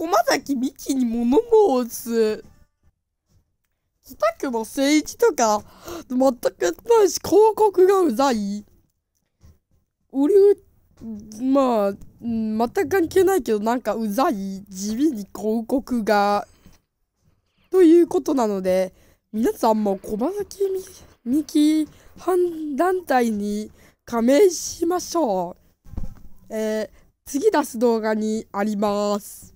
駒崎美紀に物申す。北区の政治とか、全くやってないし、広告がうざい。俺、まあ、全く関係ないけど、なんかうざい。地味に広告が。ということなので、皆さんも駒崎美紀団体に加盟しましょう。えー、次出す動画にあります。